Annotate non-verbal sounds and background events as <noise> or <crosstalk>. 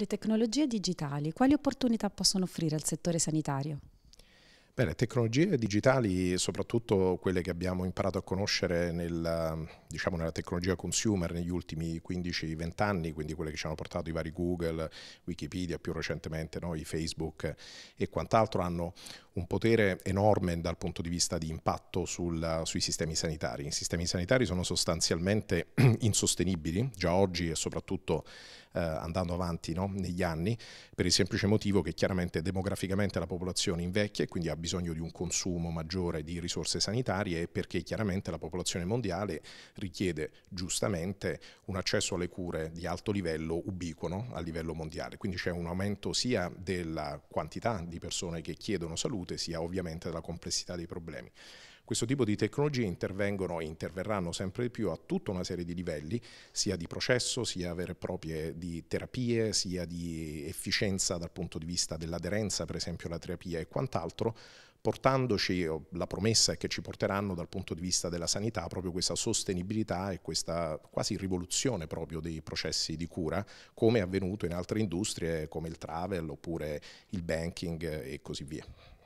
Le tecnologie digitali quali opportunità possono offrire al settore sanitario? Bene, tecnologie digitali, soprattutto quelle che abbiamo imparato a conoscere nel, diciamo, nella tecnologia consumer negli ultimi 15-20 anni, quindi quelle che ci hanno portato i vari Google, Wikipedia, più recentemente noi, Facebook e quant'altro, hanno un potere enorme dal punto di vista di impatto sul, sui sistemi sanitari. I sistemi sanitari sono sostanzialmente <clears throat> insostenibili già oggi e soprattutto eh, andando avanti no? negli anni per il semplice motivo che chiaramente demograficamente la popolazione invecchia e quindi ha bisogno di un consumo maggiore di risorse sanitarie e perché chiaramente la popolazione mondiale richiede giustamente un accesso alle cure di alto livello ubiquono a livello mondiale. Quindi c'è un aumento sia della quantità di persone che chiedono salute salute sia ovviamente della complessità dei problemi. Questo tipo di tecnologie intervengono e interverranno sempre di più a tutta una serie di livelli, sia di processo, sia vere e proprie di terapie, sia di efficienza dal punto di vista dell'aderenza, per esempio alla terapia e quant'altro, portandoci, la promessa è che ci porteranno dal punto di vista della sanità proprio questa sostenibilità e questa quasi rivoluzione proprio dei processi di cura, come è avvenuto in altre industrie come il travel oppure il banking e così via.